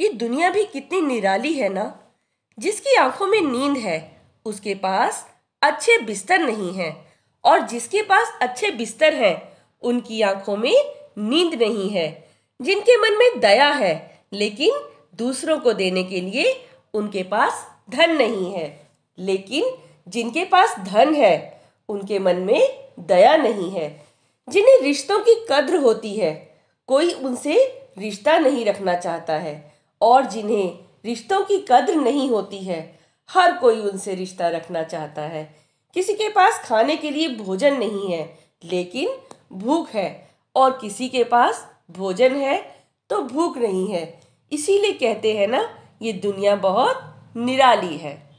ये दुनिया भी कितनी निराली है ना जिसकी आंखों में नींद है उसके पास अच्छे बिस्तर नहीं है और जिसके पास अच्छे बिस्तर हैं उनकी आंखों में नींद नहीं है जिनके मन में दया है लेकिन दूसरों को देने के लिए उनके पास धन नहीं है लेकिन जिनके पास धन है उनके मन में दया नहीं है जिन्हें रिश्तों की कद्र होती है कोई उनसे रिश्ता नहीं रखना चाहता है और जिन्हें रिश्तों की कद्र नहीं होती है हर कोई उनसे रिश्ता रखना चाहता है किसी के पास खाने के लिए भोजन नहीं है लेकिन भूख है और किसी के पास भोजन है तो भूख नहीं है इसीलिए कहते हैं ना ये दुनिया बहुत निराली है